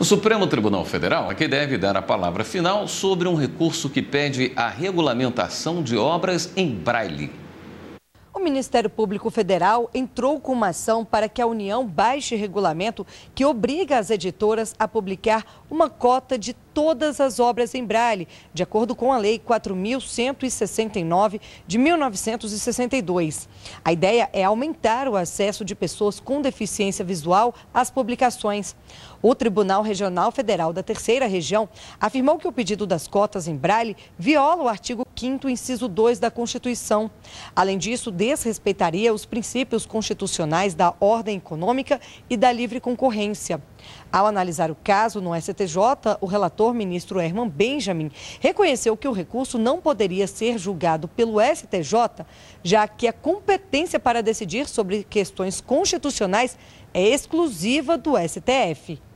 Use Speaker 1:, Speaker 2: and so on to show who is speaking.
Speaker 1: O Supremo Tribunal Federal é que deve dar a palavra final sobre um recurso que pede a regulamentação de obras em braille.
Speaker 2: O Ministério Público Federal entrou com uma ação para que a União baixe regulamento que obriga as editoras a publicar uma cota de todas as obras em braille, de acordo com a Lei 4.169 de 1962. A ideia é aumentar o acesso de pessoas com deficiência visual às publicações. O Tribunal Regional Federal da Terceira Região afirmou que o pedido das cotas em braille viola o artigo 5 inciso 2 da Constituição. Além disso, desrespeitaria os princípios constitucionais da ordem econômica e da livre concorrência. Ao analisar o caso no STJ, o relator ministro Herman Benjamin reconheceu que o recurso não poderia ser julgado pelo STJ, já que a competência para decidir sobre questões constitucionais é exclusiva do STF.